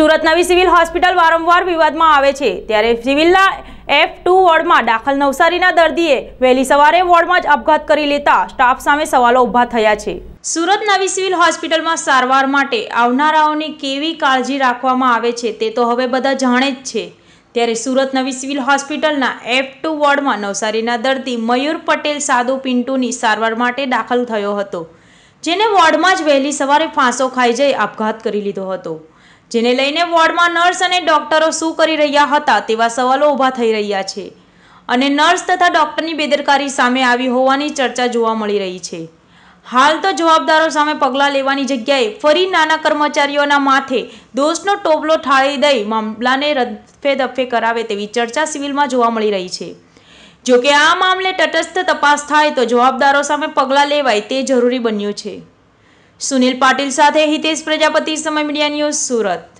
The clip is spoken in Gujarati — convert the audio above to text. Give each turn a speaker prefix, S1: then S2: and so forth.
S1: સુરત નવી સિવિલ હોસ્પિટલ વારંવાર વિવાદમાં આવે છે ત્યારે સિવિલના એફ ટુ વોર્ડમાં દાખલ નવસારીના દર્દીએ વહેલી સવારે વોર્ડમાં જ આપઘાત કરી લેતા સ્ટાફ સામે સવાલો ઊભા થયા છે સુરત નવી સિવિલ હોસ્પિટલમાં સારવાર માટે આવનારાઓની કેવી કાળજી રાખવામાં આવે છે તે તો હવે બધા જાણે જ છે ત્યારે સુરત નવી સિવિલ હોસ્પિટલના એફ ટુ વોર્ડમાં નવસારીના દર્દી મયુર પટેલ સાદુ પિન્ટુની સારવાર માટે દાખલ થયો હતો જેને વોર્ડમાં જ વહેલી સવારે ફાંસો ખાઈ જઈ આપઘાત કરી લીધો હતો જેને લઈને વોર્ડમાં નર્સ અને ડોક્ટરો શું કરી રહ્યા હતા તેવા સવાલો ઊભા થઈ રહ્યા છે અને નર્સ તથા ડોક્ટરની બેદરકારી સામે આવી હોવાની ચર્ચા જોવા મળી રહી છે હાલ તો જવાબદારો સામે પગલાં લેવાની જગ્યાએ ફરી નાના કર્મચારીઓના માથે દોષનો ટોપલો ઠાળી દઈ મામલાને રફે કરાવે તેવી ચર્ચા સિવિલમાં જોવા મળી રહી છે જોકે આ મામલે તટસ્થ તપાસ થાય તો જવાબદારો સામે પગલાં લેવાય તે જરૂરી બન્યું છે સુનિલ પાટિલ સાથે હિતેશ પ્રજાપતિ સમય મીડિયા ન્યૂઝ સુરત